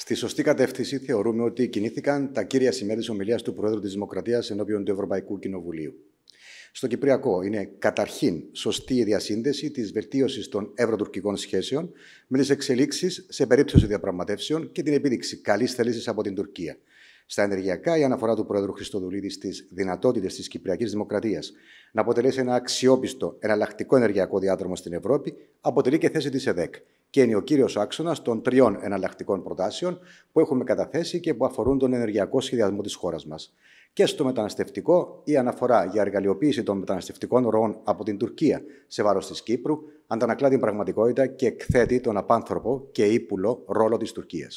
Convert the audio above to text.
Στη σωστή κατεύθυνση θεωρούμε ότι κινήθηκαν τα κύρια σημεία της ομιλίας του Προέδρου της Δημοκρατίας ενώπιον του Ευρωπαϊκού Κοινοβουλίου. Στο Κυπριακό είναι καταρχήν σωστή η διασύνδεση της βελτίωσης των ευρωτουρκικών σχέσεων με τις εξελίξεις σε περίπτωση διαπραγματεύσεων και την επίδειξη καλής θέλησης από την Τουρκία. Στα ενεργειακά, η αναφορά του Πρόεδρου Χριστοδουλίδη στις δυνατότητες της Κυπριακής Δημοκρατίας να αποτελέσει ένα αξιόπιστο εναλλακτικό ενεργειακό διάδρομο στην Ευρώπη αποτελεί και θέση της ΕΔΕΚ και είναι ο κύριος άξονας των τριών εναλλακτικών προτάσεων που έχουμε καταθέσει και που αφορούν τον ενεργειακό σχεδιασμό της χώρας μας. Και στο μεταναστευτικό, η αναφορά για εργαλειοποίηση των μεταναστευτικών ροών από την Τουρκία σε βάρος της Κύπρου αντανακλά την πραγματικότητα και εκθέτει τον απάνθρωπο και ύπουλο ρόλο της Τουρκίας.